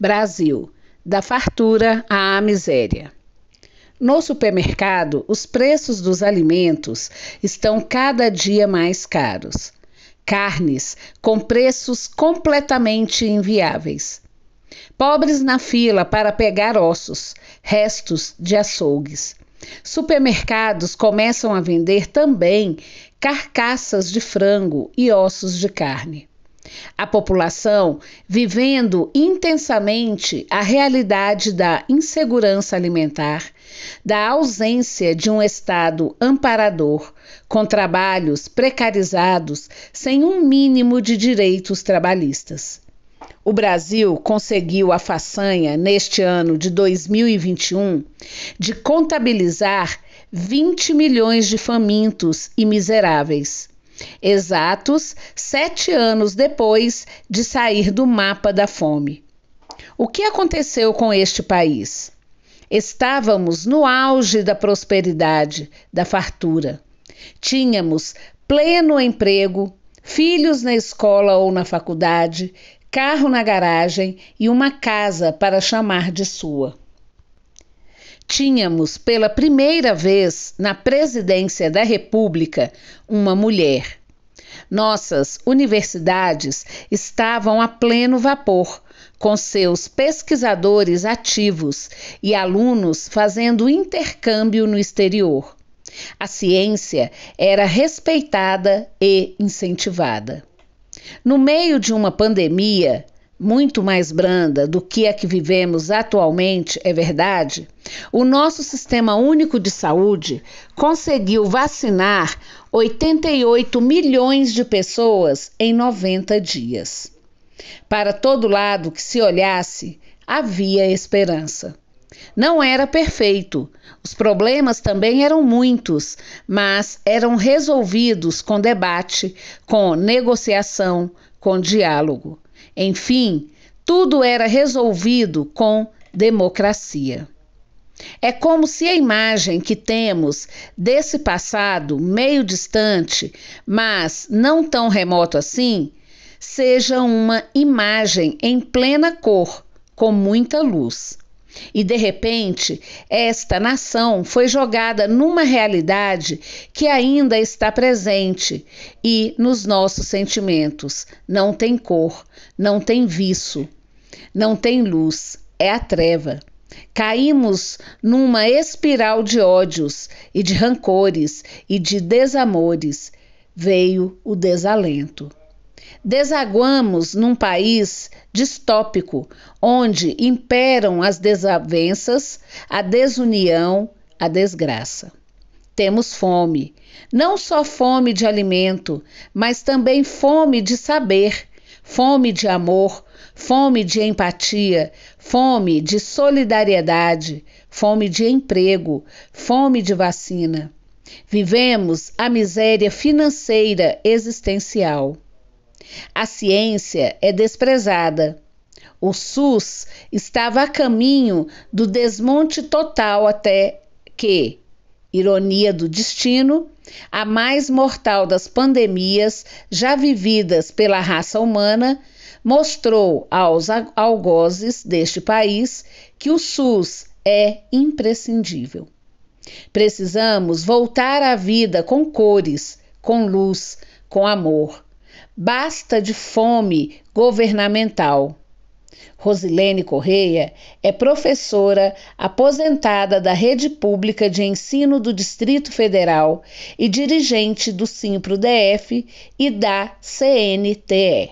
Brasil, da fartura à miséria. No supermercado, os preços dos alimentos estão cada dia mais caros. Carnes com preços completamente inviáveis. Pobres na fila para pegar ossos, restos de açougues. Supermercados começam a vender também carcaças de frango e ossos de carne. A população vivendo intensamente a realidade da insegurança alimentar, da ausência de um Estado amparador, com trabalhos precarizados, sem um mínimo de direitos trabalhistas. O Brasil conseguiu a façanha neste ano de 2021 de contabilizar 20 milhões de famintos e miseráveis exatos sete anos depois de sair do mapa da fome. O que aconteceu com este país? Estávamos no auge da prosperidade, da fartura. Tínhamos pleno emprego, filhos na escola ou na faculdade, carro na garagem e uma casa para chamar de sua tínhamos pela primeira vez na presidência da República uma mulher. Nossas universidades estavam a pleno vapor, com seus pesquisadores ativos e alunos fazendo intercâmbio no exterior. A ciência era respeitada e incentivada. No meio de uma pandemia, muito mais branda do que a que vivemos atualmente, é verdade, o nosso Sistema Único de Saúde conseguiu vacinar 88 milhões de pessoas em 90 dias. Para todo lado que se olhasse, havia esperança. Não era perfeito. Os problemas também eram muitos, mas eram resolvidos com debate, com negociação, com diálogo. Enfim, tudo era resolvido com democracia. É como se a imagem que temos desse passado meio distante, mas não tão remoto assim, seja uma imagem em plena cor, com muita luz. E de repente, esta nação foi jogada numa realidade que ainda está presente e nos nossos sentimentos. Não tem cor, não tem viço, não tem luz, é a treva. Caímos numa espiral de ódios e de rancores e de desamores. Veio o desalento. Desaguamos num país distópico, onde imperam as desavenças, a desunião, a desgraça. Temos fome, não só fome de alimento, mas também fome de saber, fome de amor, fome de empatia, fome de solidariedade, fome de emprego, fome de vacina. Vivemos a miséria financeira existencial. A ciência é desprezada. O SUS estava a caminho do desmonte total até que, ironia do destino, a mais mortal das pandemias já vividas pela raça humana, mostrou aos algozes deste país que o SUS é imprescindível. Precisamos voltar à vida com cores, com luz, com amor Basta de fome governamental. Rosilene Correia é professora aposentada da Rede Pública de Ensino do Distrito Federal e dirigente do Simpro DF e da CNTE.